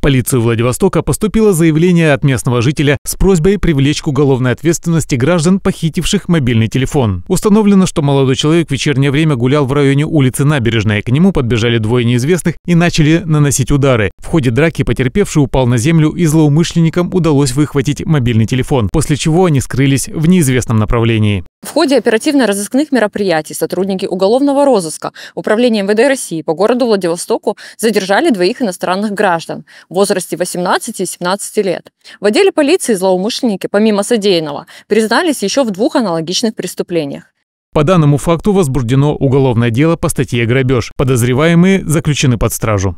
полицию Владивостока поступило заявление от местного жителя с просьбой привлечь к уголовной ответственности граждан, похитивших мобильный телефон. Установлено, что молодой человек в вечернее время гулял в районе улицы Набережная. К нему подбежали двое неизвестных и начали наносить удары. В ходе драки потерпевший упал на землю и злоумышленникам удалось выхватить мобильный телефон, после чего они скрылись в неизвестном направлении. В ходе оперативно-розыскных мероприятий сотрудники уголовного розыска Управления МВД России по городу Владивостоку задержали двоих иностранных граждан в возрасте 18 и 17 лет. В отделе полиции злоумышленники, помимо содеянного, признались еще в двух аналогичных преступлениях. По данному факту возбуждено уголовное дело по статье «Грабеж». Подозреваемые заключены под стражу.